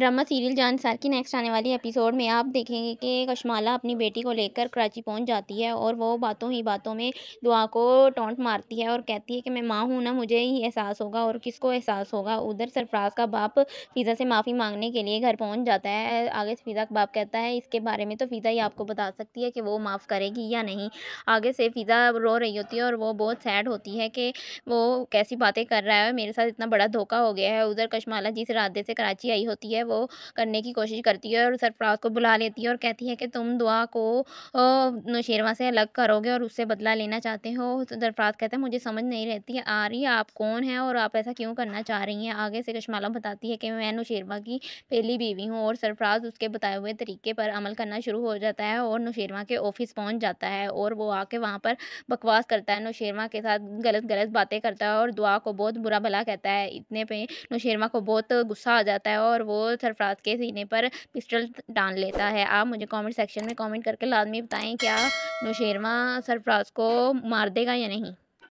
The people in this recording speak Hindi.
ड्रामा सीरियल जान सार की नेक्स्ट आने वाली एपिसोड में आप देखेंगे कि कशमाला अपनी बेटी को लेकर कराची पहुंच जाती है और वो बातों ही बातों में दुआ को टोंट मारती है और कहती है कि मैं माँ हूँ ना मुझे ही एहसास होगा और किसको एहसास होगा उधर सरफराज का बाप फ़िज़ा से माफ़ी मांगने के लिए घर पहुँच जाता है आगे से फ़िज़ा का बाप कहता है इसके बारे में तो फ़िज़ा ही आपको बता सकती है कि वो माफ़ करेगी या नहीं आगे से फ़िज़ा रो रही होती है और वो बहुत सैड होती है कि वो कैसी बातें कर रहा है मेरे साथ इतना बड़ा धोखा हो गया है उधर कशमाला जिस इरादे से कराची आई होती है वो करने की कोशिश करती है और सरफराज को बुला लेती है और कहती है कि तुम दुआ को नौशेरवा से अलग करोगे और उससे बदला लेना चाहते हो तो सरफराज कहते हैं मुझे समझ नहीं रहती आ रही आप कौन हैं और आप ऐसा क्यों करना चाह रही हैं आगे से कशमाला बताती है कि मैं नौशेरवा की पहली बीवी हूँ और सरफराज उसके बताए हुए तरीके पर अमल करना शुरू हो जाता है और नौशेरवा के ऑफिस पहुँच जाता है और वो आके वहाँ पर बकवास करता है नौशेरवा के साथ गलत गलत बातें करता है और दुआ को बहुत बुरा भला कहता है इतने पे नौशेरवा को बहुत गुस्सा आ जाता है और वो सरफराज के सीने पर पिस्टल डाल लेता है आप मुझे कमेंट सेक्शन में कमेंट करके लाजमी बताएं क्या नौशेरवा सरफराज को मार देगा या नहीं